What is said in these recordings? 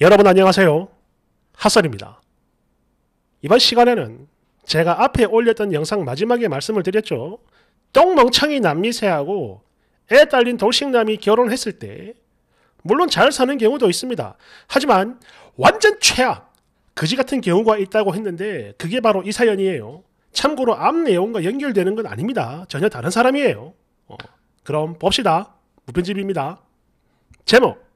여러분 안녕하세요. 핫설입니다. 이번 시간에는 제가 앞에 올렸던 영상 마지막에 말씀을 드렸죠. 똥멍청이 남미새하고 애 딸린 돌싱남이 결혼했을 때 물론 잘 사는 경우도 있습니다. 하지만 완전 최악, 그지 같은 경우가 있다고 했는데 그게 바로 이 사연이에요. 참고로 앞 내용과 연결되는 건 아닙니다. 전혀 다른 사람이에요. 어, 그럼 봅시다. 무편집입니다. 제목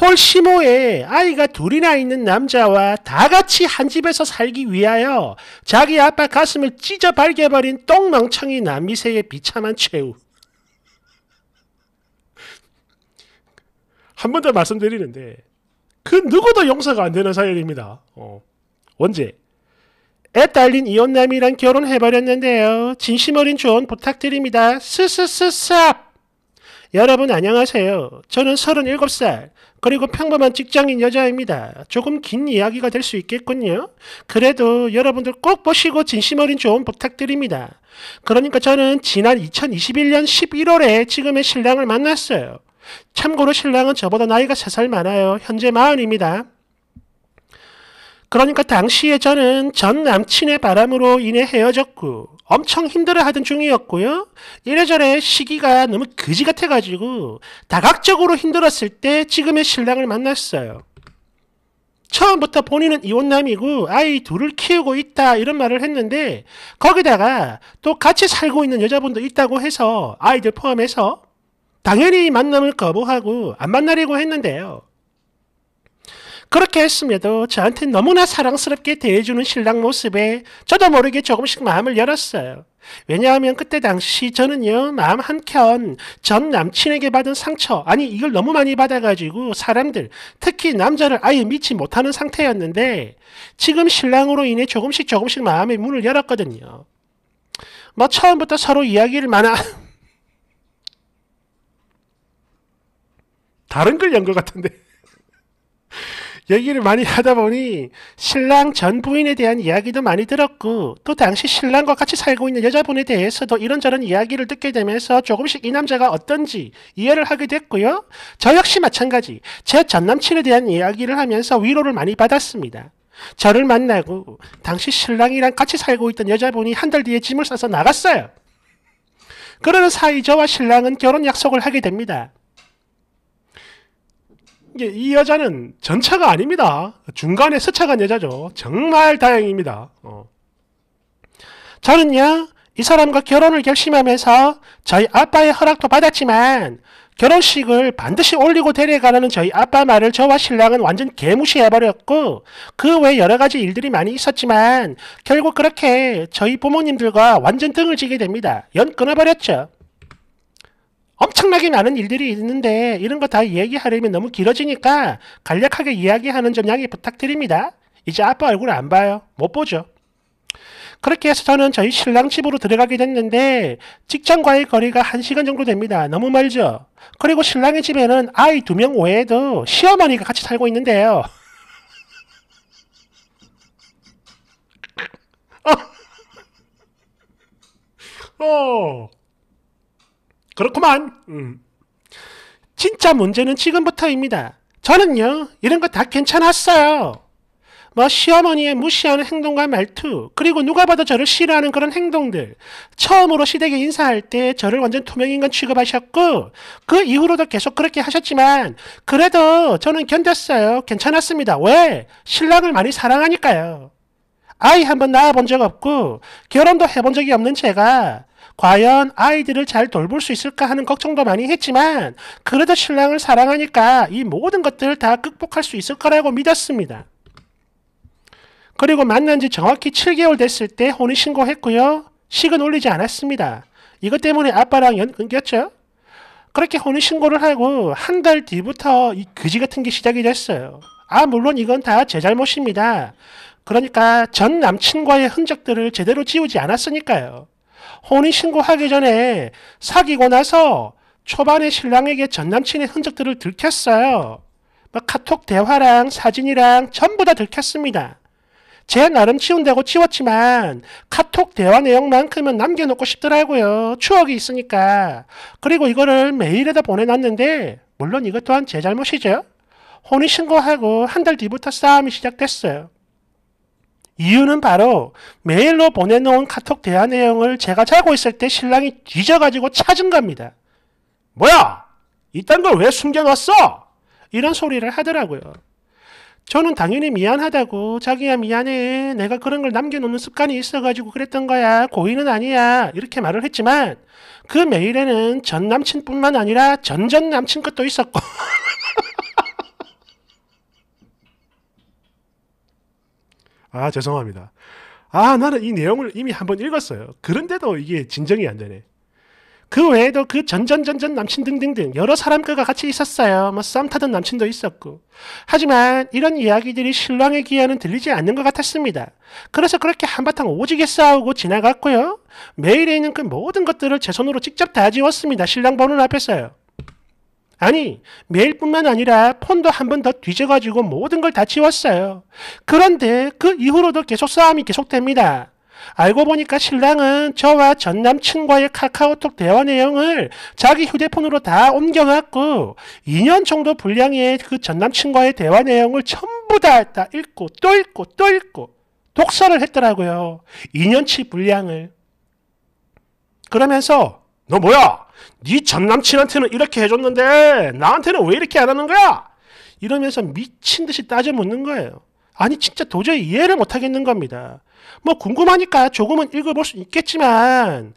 홀시모에 아이가 둘이나 있는 남자와 다 같이 한 집에서 살기 위하여 자기 아빠 가슴을 찢어 발겨버린 똥망청이 남미세의 비참한 최후. 한 번 더 말씀드리는데 그 누구도 용서가 안 되는 사연입니다. 어. 언제? 애 딸린 이혼남이랑 결혼해버렸는데요. 진심 어린 조언 부탁드립니다. 스스스삽! 여러분 안녕하세요. 저는 37살 그리고 평범한 직장인 여자입니다. 조금 긴 이야기가 될 수 있겠군요. 그래도 여러분들 꼭 보시고 진심 어린 조언 부탁드립니다. 그러니까 저는 지난 2021년 11월에 지금의 신랑을 만났어요. 참고로 신랑은 저보다 나이가 3살 많아요. 현재 마흔입니다. 그러니까 당시에 저는 전 남친의 바람으로 인해 헤어졌고 엄청 힘들어하던 중이었고요. 이래저래 시기가 너무 거지 같아가지고 다각적으로 힘들었을 때 지금의 신랑을 만났어요. 처음부터 본인은 이혼남이고 아이 둘을 키우고 있다 이런 말을 했는데 거기다가 또 같이 살고 있는 여자분도 있다고 해서 아이들 포함해서 당연히 만남을 거부하고 안 만나려고 했는데요. 그렇게 했음에도 저한테 너무나 사랑스럽게 대해주는 신랑 모습에 저도 모르게 조금씩 마음을 열었어요. 왜냐하면 그때 당시 저는요 마음 한켠 전 남친에게 받은 상처 아니 이걸 너무 많이 받아가지고 사람들 특히 남자를 아예 믿지 못하는 상태였는데 지금 신랑으로 인해 조금씩 조금씩 마음의 문을 열었거든요. 뭐 처음부터 서로 이야기를 많아 다른 걸연것 같은데 얘기를 많이 하다 보니 신랑 전 부인에 대한 이야기도 많이 들었고 또 당시 신랑과 같이 살고 있는 여자분에 대해서도 이런저런 이야기를 듣게 되면서 조금씩 이 남자가 어떤지 이해를 하게 됐고요. 저 역시 마찬가지 제전 남친에 대한 이야기를 하면서 위로를 많이 받았습니다. 저를 만나고 당시 신랑이랑 같이 살고 있던 여자분이 한 달 뒤에 짐을 싸서 나갔어요. 그러는 사이 저와 신랑은 결혼 약속을 하게 됩니다. 이게 이 여자는 전차가 아닙니다. 중간에 스쳐간 여자죠. 정말 다행입니다. 어. 저는요, 이 사람과 결혼을 결심하면서 저희 아빠의 허락도 받았지만 결혼식을 반드시 올리고 데려가라는 저희 아빠 말을 저와 신랑은 완전 개무시해버렸고 그 외 여러 가지 일들이 많이 있었지만 결국 그렇게 저희 부모님들과 완전 등을 지게 됩니다. 연 끊어버렸죠. 엄청나게 많은 일들이 있는데 이런 거 다 얘기하려면 너무 길어지니까 간략하게 이야기하는 점 양해 부탁드립니다. 이제 아빠 얼굴 안 봐요. 못 보죠. 그렇게 해서 저는 저희 신랑 집으로 들어가게 됐는데 직장과의 거리가 1시간 정도 됩니다. 너무 멀죠? 그리고 신랑의 집에는 아이 두 명 외에도 시어머니가 같이 살고 있는데요. 어. 어. 그렇구만. 음. 진짜 문제는 지금부터입니다. 저는요, 이런 거 다 괜찮았어요. 뭐 시어머니의 무시하는 행동과 말투, 그리고 누가 봐도 저를 싫어하는 그런 행동들. 처음으로 시댁에 인사할 때 저를 완전 투명인간 취급하셨고, 그 이후로도 계속 그렇게 하셨지만, 그래도 저는 견뎠어요. 괜찮았습니다. 왜? 신랑을 많이 사랑하니까요. 아이 한 번 낳아본 적 없고, 결혼도 해본 적이 없는 제가 과연 아이들을 잘 돌볼 수 있을까 하는 걱정도 많이 했지만 그래도 신랑을 사랑하니까 이 모든 것들을 다 극복할 수 있을 거라고 믿었습니다. 그리고 만난 지 정확히 7개월 됐을 때 혼인 신고했고요. 식은 올리지 않았습니다. 이것 때문에 아빠랑 연겼죠. 끊 그렇게 혼인 신고를 하고 한 달 뒤부터 이 귀지 같은 게 시작이 됐어요. 아 물론 이건 다 제 잘못입니다. 그러니까 전 남친과의 흔적들을 제대로 지우지 않았으니까요. 혼인 신고하기 전에 사귀고 나서 초반에 신랑에게 전 남친의 흔적들을 들켰어요. 뭐 카톡 대화랑 사진이랑 전부 다 들켰습니다. 제 나름 치운다고 치웠지만 카톡 대화 내용만큼은 남겨놓고 싶더라고요. 추억이 있으니까. 그리고 이거를 메일에다 보내놨는데 물론 이것 또한 제 잘못이죠. 혼인신고하고 한 달 뒤부터 싸움이 시작됐어요. 이유는 바로 메일로 보내놓은 카톡 대화 내용을 제가 자고 있을 때 신랑이 뒤져가지고 찾은 겁니다. 뭐야! 이딴 걸 왜 숨겨놨어? 이런 소리를 하더라고요. 저는 당연히 미안하다고 자기야 미안해 내가 그런 걸 남겨놓는 습관이 있어가지고 그랬던 거야 고의는 아니야 이렇게 말을 했지만 그 메일에는 전 남친뿐만 아니라 전전 남친 것도 있었고 아, 죄송합니다. 아, 나는 이 내용을 이미 한 번 읽었어요. 그런데도 이게 진정이 안 되네. 그 외에도 그 전전전전 남친 등등등 여러 사람과 같이 있었어요. 뭐쌈 타던 남친도 있었고. 하지만 이런 이야기들이 신랑의 귀에는 들리지 않는 것 같았습니다. 그래서 그렇게 한바탕 오지게 싸우고 지나갔고요. 메일에 있는 그 모든 것들을 제 손으로 직접 다 지웠습니다. 신랑 번호 앞에서요. 아니, 메일뿐만 아니라 폰도 한 번 더 뒤져가지고 모든 걸 다 치웠어요. 그런데 그 이후로도 계속 싸움이 계속됩니다. 알고 보니까 신랑은 저와 전 남친과의 카카오톡 대화 내용을 자기 휴대폰으로 다 옮겨놨고 2년 정도 분량의 그 전 남친과의 대화 내용을 전부 다, 다 읽고 또 읽고 또 읽고 독서를 했더라고요. 2년치 분량을. 그러면서 너 뭐야? 네 전남친한테는 이렇게 해줬는데 나한테는 왜 이렇게 안 하는 거야? 이러면서 미친 듯이 따져 묻는 거예요. 아니 진짜 도저히 이해를 못 하겠는 겁니다. 뭐 궁금하니까 조금은 읽어볼 수 있겠지만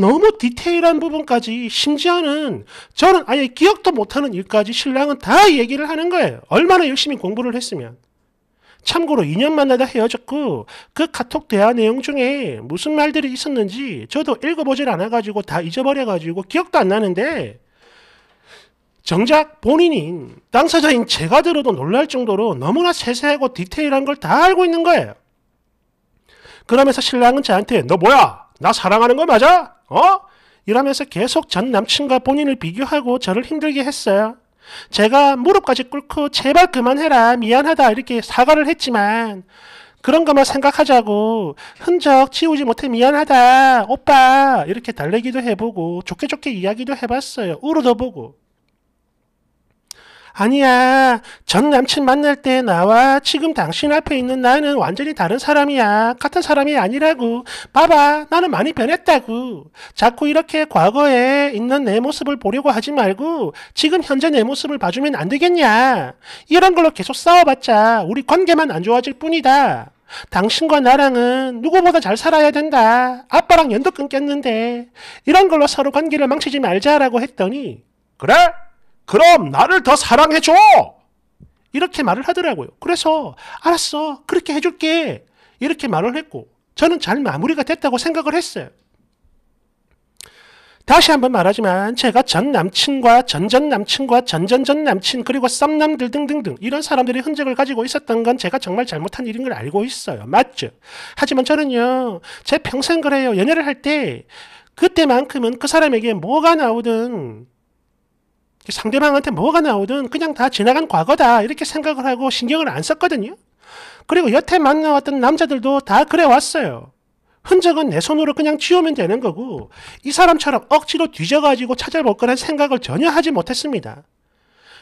너무 디테일한 부분까지 심지어는 저는 아예 기억도 못하는 일까지 신랑은 다 얘기를 하는 거예요. 얼마나 열심히 공부를 했으면. 참고로 2년 만나다 헤어졌고 그 카톡 대화 내용 중에 무슨 말들이 있었는지 저도 읽어보질 않아가지고 다 잊어버려가지고 기억도 안 나는데 정작 본인인 당사자인 제가 들어도 놀랄 정도로 너무나 세세하고 디테일한 걸 다 알고 있는 거예요. 그러면서 신랑은 저한테 너 뭐야? 나 사랑하는 거 맞아? 어? 이러면서 계속 전 남친과 본인을 비교하고 저를 힘들게 했어요. 제가 무릎까지 꿇고 제발 그만해라 미안하다 이렇게 사과를 했지만 그런 것만 생각하자고 흔적 치우지 못해 미안하다 오빠 이렇게 달래기도 해보고 좋게 좋게 이야기도 해봤어요 울어도 보고 아니야. 전 남친 만날 때 나와 지금 당신 앞에 있는 나는 완전히 다른 사람이야. 같은 사람이 아니라고. 봐봐. 나는 많이 변했다고. 자꾸 이렇게 과거에 있는 내 모습을 보려고 하지 말고 지금 현재 내 모습을 봐주면 안 되겠냐. 이런 걸로 계속 싸워봤자 우리 관계만 안 좋아질 뿐이다. 당신과 나랑은 누구보다 잘 살아야 된다. 아빠랑 연도 끊겼는데 이런 걸로 서로 관계를 망치지 말자라고 했더니 그래? 그럼 나를 더 사랑해줘! 이렇게 말을 하더라고요. 그래서 알았어. 그렇게 해줄게. 이렇게 말을 했고 저는 잘 마무리가 됐다고 생각을 했어요. 다시 한번 말하지만 제가 전 남친과 전 전 남친과 전 전 전 남친 그리고 썸남들 등등등 이런 사람들의 흔적을 가지고 있었던 건 제가 정말 잘못한 일인 걸 알고 있어요. 맞죠? 하지만 저는요. 제 평생 그래요. 연애를 할 때 그때만큼은 그 사람에게 뭐가 나오든 상대방한테 뭐가 나오든 그냥 다 지나간 과거다 이렇게 생각을 하고 신경을 안 썼거든요. 그리고 여태 만나왔던 남자들도 다 그래왔어요. 흔적은 내 손으로 그냥 지우면 되는 거고 이 사람처럼 억지로 뒤져가지고 찾아볼 거란 생각을 전혀 하지 못했습니다.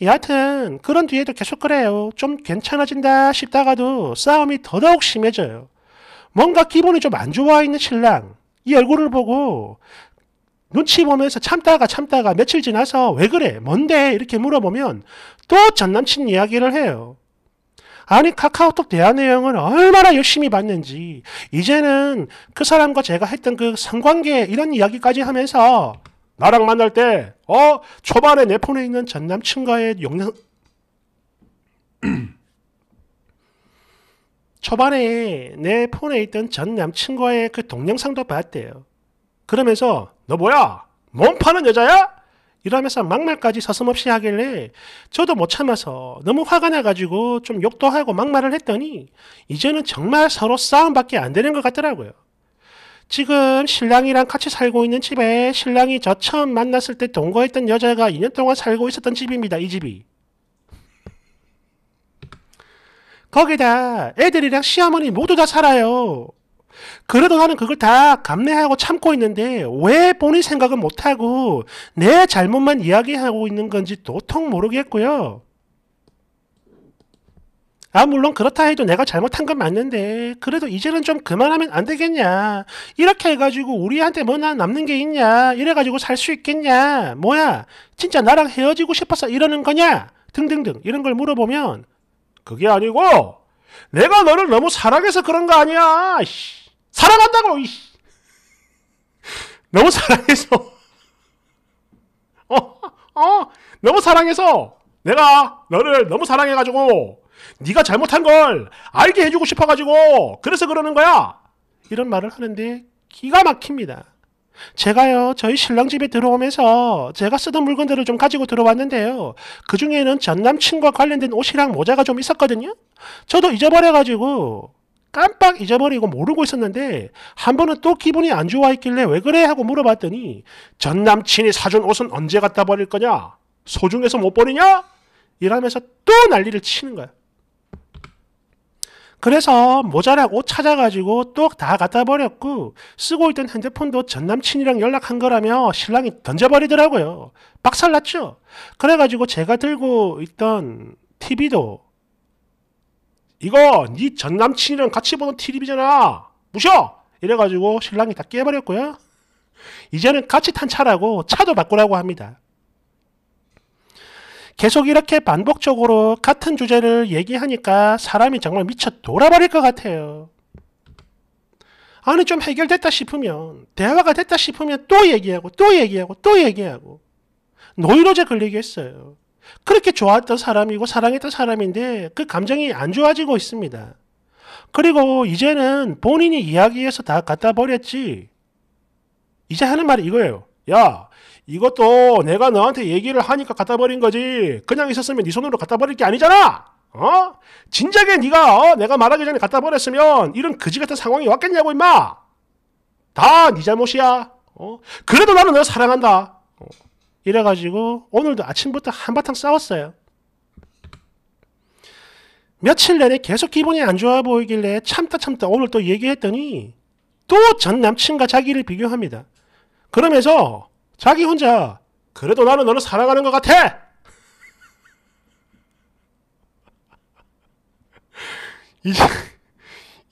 여하튼 그런 뒤에도 계속 그래요. 좀 괜찮아진다 싶다가도 싸움이 더더욱 심해져요. 뭔가 기분이 좀 안 좋아 있는 신랑 이 얼굴을 보고 눈치 보면서 참다가 참다가 며칠 지나서 왜 그래? 뭔데? 이렇게 물어보면 또 전 남친 이야기를 해요. 아니 카카오톡 대화 내용을 얼마나 열심히 봤는지 이제는 그 사람과 제가 했던 그성관계 이런 이야기까지 하면서 나랑 만날 때어 초반에 내 폰에 있는 전 남친과의 영상 초반에 내 폰에 있던 전 남친과의 그 동영상도 봤대요. 그러면서 너 뭐야? 몸 파는 여자야? 이러면서 막말까지 서슴없이 하길래 저도 못 참아서 너무 화가 나가지고 좀 욕도 하고 막말을 했더니 이제는 정말 서로 싸움밖에 안 되는 것 같더라고요. 지금 신랑이랑 같이 살고 있는 집에 신랑이 저 처음 만났을 때 동거했던 여자가 2년 동안 살고 있었던 집입니다. 이 집이. 거기다 애들이랑 시어머니 모두 다 살아요. 그래도 나는 그걸 다 감내하고 참고 있는데 왜 본인 생각을 못하고 내 잘못만 이야기하고 있는 건지 도통 모르겠고요. 아 물론 그렇다 해도 내가 잘못한 건 맞는데 그래도 이제는 좀 그만하면 안 되겠냐 이렇게 해가지고 우리한테 뭐나 남는 게 있냐 이래가지고 살 수 있겠냐 뭐야 진짜 나랑 헤어지고 싶어서 이러는 거냐 등등등 이런 걸 물어보면 그게 아니고 내가 너를 너무 사랑해서 그런 거 아니야 사랑한다고 이씨. 너무 사랑해서 어, 어, 너무 사랑해서 내가 너를 너무 사랑해가지고 네가 잘못한 걸 알게 해주고 싶어가지고 그래서 그러는 거야 이런 말을 하는데 기가 막힙니다 제가요 저희 신랑 집에 들어오면서 제가 쓰던 물건들을 좀 가지고 들어왔는데요 그 중에는 전 남친과 관련된 옷이랑 모자가 좀 있었거든요 저도 잊어버려가지고 깜빡 잊어버리고 모르고 있었는데 한 번은 또 기분이 안 좋아했길래 왜 그래 하고 물어봤더니 전 남친이 사준 옷은 언제 갖다 버릴 거냐? 소중해서 못 버리냐? 이러면서 또 난리를 치는 거야. 그래서 모자란 옷 찾아가지고 또 다 갖다 버렸고 쓰고 있던 핸드폰도 전 남친이랑 연락한 거라며 신랑이 던져버리더라고요. 박살났죠. 그래가지고 제가 들고 있던 TV도 이거 네 전남친이랑 같이 보는 TV잖아. 무셔! 이래가지고 신랑이 다 깨버렸고요. 이제는 같이 탄 차라고 차도 바꾸라고 합니다. 계속 이렇게 반복적으로 같은 주제를 얘기하니까 사람이 정말 미쳐 돌아버릴 것 같아요. 아니 좀 해결됐다 싶으면 대화가 됐다 싶으면 또 얘기하고 또 얘기하고 또 얘기하고 노이로제 걸리겠어요. 그렇게 좋았던 사람이고 사랑했던 사람인데 그 감정이 안 좋아지고 있습니다. 그리고 이제는 본인이 이야기해서 다 갖다 버렸지. 이제 하는 말이 이거예요. 야, 이것도 내가 너한테 얘기를 하니까 갖다 버린 거지. 그냥 있었으면 네 손으로 갖다 버릴 게 아니잖아. 어? 진작에 네가 어? 내가 말하기 전에 갖다 버렸으면 이런 그지 같은 상황이 왔겠냐고 임마. 다 네 잘못이야. 어? 그래도 나는 너 사랑한다. 어. 이래가지고 오늘도 아침부터 한바탕 싸웠어요. 며칠 내내 계속 기분이 안 좋아 보이길래 참다 참다 오늘 또 얘기했더니 또 전 남친과 자기를 비교합니다. 그러면서 자기 혼자 그래도 나는 너를 사랑하는 것 같아! 이제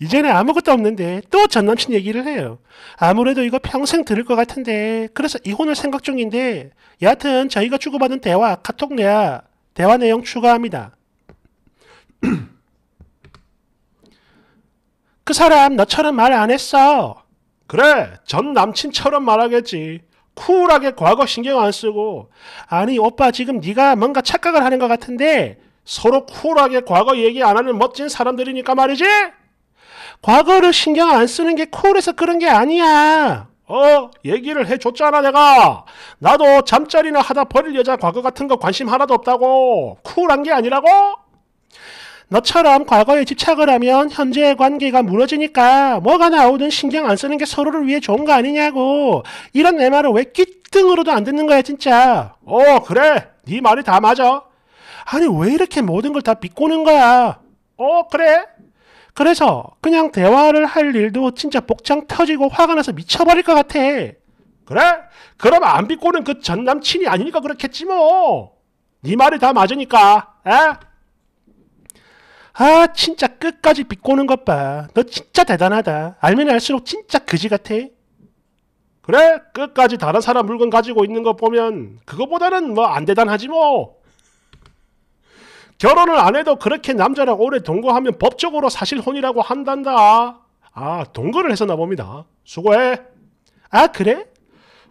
이제는 아무것도 없는데 또 전 남친 얘기를 해요. 아무래도 이거 평생 들을 것 같은데 그래서 이혼을 생각 중인데 여하튼 저희가 주고받은 대화 카톡 내야 대화 내용 추가합니다. 그 사람 너처럼 말 안 했어. 그래 전 남친처럼 말하겠지. 쿨하게 과거 신경 안 쓰고 아니 오빠 지금 네가 뭔가 착각을 하는 것 같은데 서로 쿨하게 과거 얘기 안 하는 멋진 사람들이니까 말이지? 과거를 신경 안 쓰는 게 쿨해서 그런 게 아니야. 어? 얘기를 해줬잖아 내가. 나도 잠자리나 하다 버릴 여자 과거 같은 거 관심 하나도 없다고. 쿨한 게 아니라고? 너처럼 과거에 집착을 하면 현재의 관계가 무너지니까 뭐가 나오든 신경 안 쓰는 게 서로를 위해 좋은 거 아니냐고. 이런 내 말을 왜 끼등으로도 안 듣는 거야 진짜. 어 그래 네 말이 다 맞아. 아니 왜 이렇게 모든 걸 다 비꼬는 거야. 어 그래 그래서 그냥 대화를 할 일도 진짜 복장 터지고 화가 나서 미쳐버릴 것 같아. 그래? 그럼 안 비꼬는 그 전 남친이 아니니까 그렇겠지 뭐. 네 말이 다 맞으니까. 에? 아 진짜 끝까지 비꼬는 것 봐. 너 진짜 대단하다. 알면 알수록 진짜 그지 같아. 그래? 끝까지 다른 사람 물건 가지고 있는 거 보면 그거보다는 뭐 안 대단하지 뭐. 결혼을 안 해도 그렇게 남자랑 오래 동거하면 법적으로 사실 혼이라고 한단다. 아, 동거를 해서나 봅니다. 수고해. 아, 그래?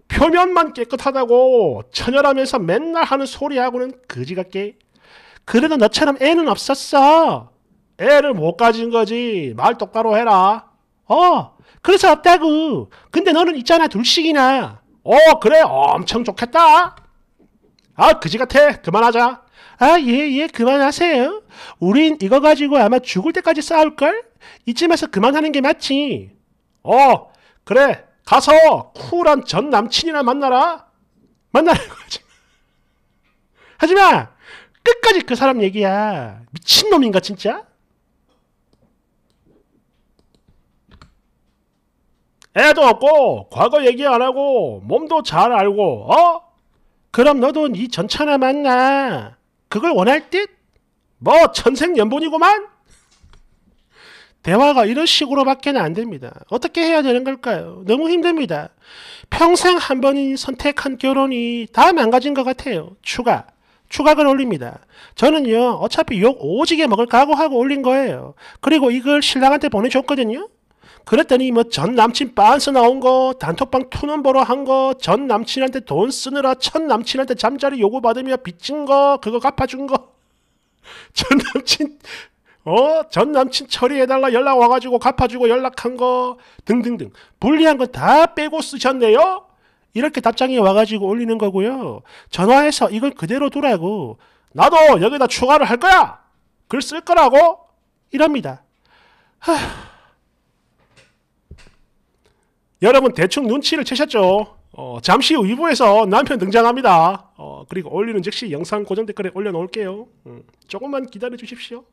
표면만 깨끗하다고 천연하면서 맨날 하는 소리하고는 그지 같게. 그래도 너처럼 애는 없었어. 애를 못 가진 거지. 말 똑바로 해라. 어, 그래서 없다고. 근데 너는 있잖아, 둘씩이나. 어, 그래. 엄청 좋겠다. 아, 그지 같아. 그만하자. 아, 예, 예, 그만하세요. 우린 이거 가지고 아마 죽을 때까지 싸울걸? 이쯤에서 그만하는 게 맞지. 어, 그래. 가서 쿨한 전 남친이나 만나라. 만나는 거지. 하지만 끝까지 그 사람 얘기야. 미친놈인가, 진짜? 애도 없고 과거 얘기 안 하고 몸도 잘 알고 어? 그럼 너도 네 전차나 만나. 그걸 원할 듯? 뭐천생연분이구만 대화가 이런 식으로밖에 안 됩니다. 어떻게 해야 되는 걸까요? 너무 힘듭니다. 평생 한 번이 선택한 결혼이 다 망가진 것 같아요. 추가. 추가를 올립니다. 저는요, 어차피 욕 오지게 먹을 각오하고 올린 거예요. 그리고 이걸 신랑한테 보내줬거든요. 그랬더니 뭐 전 남친 빤스 나온 거, 단톡방 투넘버로 한 거, 전 남친한테 돈 쓰느라 전 남친한테 잠자리 요구받으며 빚진 거, 그거 갚아준 거. 전 남친, 어? 전 남친 처리해달라 연락 와가지고 갚아주고 연락한 거, 등등등. 불리한 거 다 빼고 쓰셨네요? 이렇게 답장이 와가지고 올리는 거고요. 전화해서 이걸 그대로 두라고. 나도 여기다 추가를 할 거야! 글 쓸 거라고? 이럽니다. 하... 여러분 대충 눈치를 채셨죠? 어, 잠시 후 2부에서 남편 등장합니다. 어, 그리고 올리는 즉시 영상 고정 댓글에 올려놓을게요. 음, 조금만 기다려 주십시오.